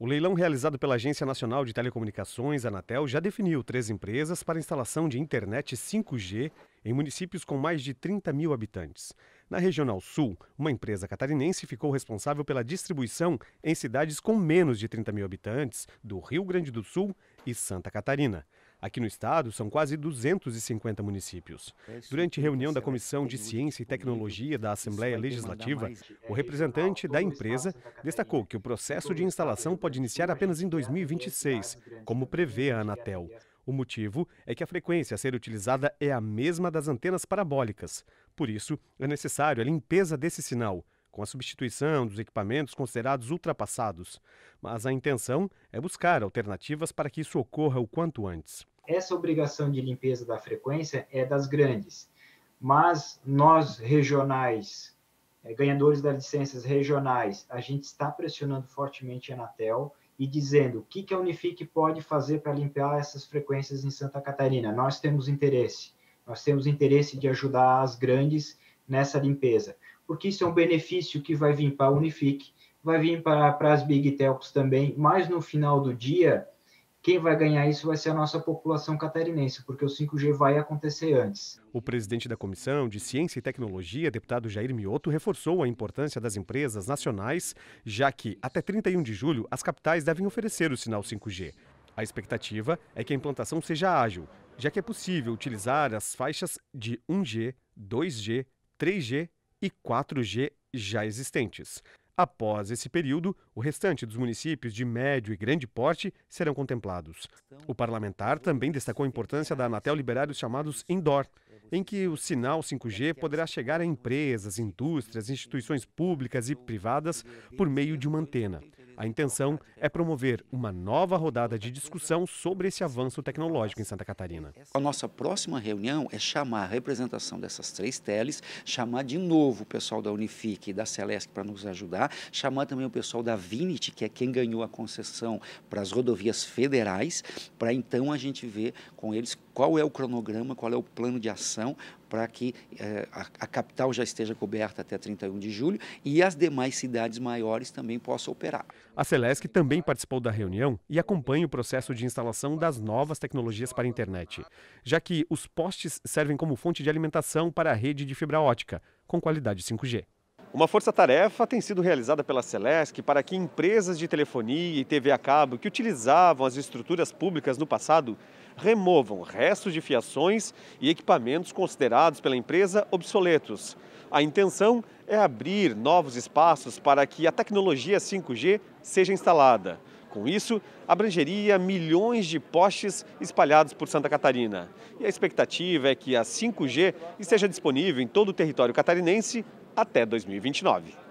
O leilão realizado pela Agência Nacional de Telecomunicações, Anatel, já definiu três empresas para instalação de internet 5G em municípios com mais de 30 mil habitantes. Na Regional Sul, uma empresa catarinense ficou responsável pela distribuição em cidades com menos de 30 mil habitantes do Rio Grande do Sul e Santa Catarina. Aqui no estado, são quase 250 municípios. É, Durante reunião da né? Comissão de Ciência e Tecnologia da Assembleia Legislativa, é, o representante da empresa destacou que o processo de instalação pode iniciar apenas em 2026, né? é como prevê a né? Anatel. O motivo é que a frequência a ser utilizada é a mesma das antenas parabólicas. Por isso, é necessário a limpeza desse sinal com a substituição dos equipamentos considerados ultrapassados, mas a intenção é buscar alternativas para que isso ocorra o quanto antes. Essa obrigação de limpeza da frequência é das grandes, mas nós regionais, eh, ganhadores das licenças regionais, a gente está pressionando fortemente a Anatel e dizendo o que, que a Unifique pode fazer para limpar essas frequências em Santa Catarina. Nós temos interesse, nós temos interesse de ajudar as grandes nessa limpeza porque isso é um benefício que vai vir para a Unifique, vai vir para, as Big Telcos também, mas no final do dia, quem vai ganhar isso vai ser a nossa população catarinense, porque o 5G vai acontecer antes. O presidente da Comissão de Ciência e Tecnologia, deputado Jair Mioto, reforçou a importância das empresas nacionais, já que até 31 de julho as capitais devem oferecer o sinal 5G. A expectativa é que a implantação seja ágil, já que é possível utilizar as faixas de 1G, 2G, 3G e 4G já existentes. Após esse período, o restante dos municípios de médio e grande porte serão contemplados. O parlamentar também destacou a importância da Anatel liberar os chamados indoor, em que o sinal 5G poderá chegar a empresas, indústrias, instituições públicas e privadas por meio de uma antena. A intenção é promover uma nova rodada de discussão sobre esse avanço tecnológico em Santa Catarina. A nossa próxima reunião é chamar a representação dessas três teles, chamar de novo o pessoal da Unifique e da Celeste para nos ajudar, chamar também o pessoal da Vinit, que é quem ganhou a concessão para as rodovias federais, para então a gente ver com eles qual é o cronograma, qual é o plano de ação para que eh, a, a, capital já esteja coberta até 31 de julho e as demais cidades maiores também possam operar. A Celesc também participou da reunião e acompanha o processo de instalação das novas tecnologias para a internet, já que os postes servem como fonte de alimentação para a rede de fibra ótica, com qualidade 5G. Uma força-tarefa tem sido realizada pela Celesc para que empresas de telefonia e TV a cabo que utilizavam as estruturas públicas no passado removam restos de fiações e equipamentos considerados pela empresa obsoletos. A intenção é abrir novos espaços para que a tecnologia 5G seja instalada. Com isso, abrangeria milhões de postes espalhados por Santa Catarina. E a expectativa é que a 5G esteja disponível em todo o território catarinense até 2029.